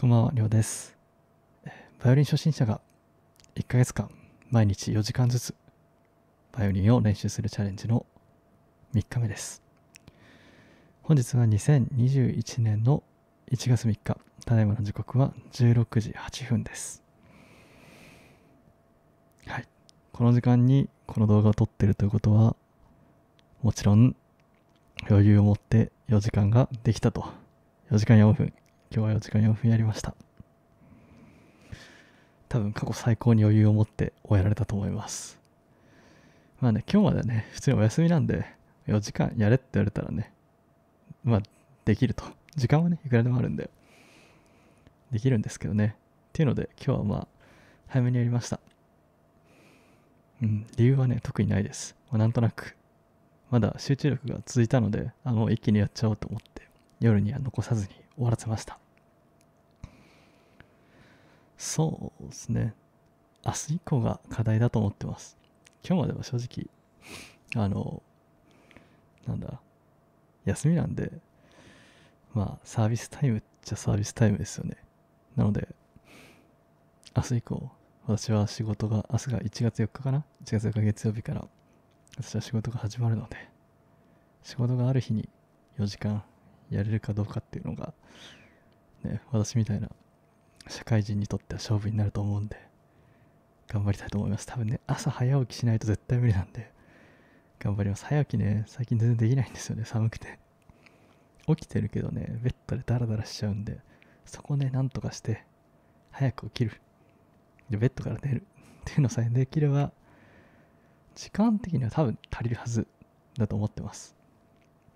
こんばんは、りょうです。バイオリン初心者が1ヶ月間毎日4時間ずつバイオリンを練習するチャレンジの3日目です。本日は2021年の1月3日、ただいまの時刻は16時8分です。はい。この時間にこの動画を撮ってるということは、もちろん余裕を持って4時間ができたと。4時間4分今日は4時間4分やりました多分過去最高に余裕を持って終えられたと思いますまあね今日までね普通にお休みなんで4時間やれって言われたらねまあできると時間はねいくらでもあるんでできるんですけどねっていうので今日はまあ早めにやりましたうん理由はね特にないです、まあ、なんとなくまだ集中力が続いたのであの一気にやっちゃおうと思って夜には残さずに終わらせました。そうですね。明日以降が課題だと思ってます。今日までは正直、あの、なんだ、休みなんで、まあ、サービスタイムっちゃサービスタイムですよね。なので、明日以降、私は仕事が、明日が1月4日かな ?1 月4日月曜日から、私は仕事が始まるので、仕事がある日に4時間やれるかどうかっていうのが、ね、私みたいな社会人にとっては勝負になると思うんで、頑張りたいと思います。多分ね、朝早起きしないと絶対無理なんで、頑張ります。早起きね、最近全然できないんですよね、寒くて。起きてるけどね、ベッドでダラダラしちゃうんで、そこね、なんとかして、早く起きる。で、ベッドから寝る。っていうのさえできれば、時間的には多分足りるはずだと思ってます。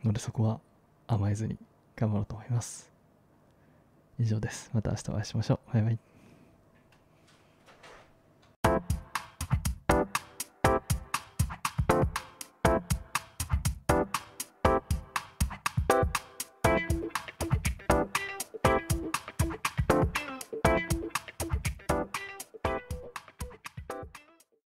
のでそこは甘えずに頑張ろうと思います。以上です。また明日お会いしましょう。バイバイ。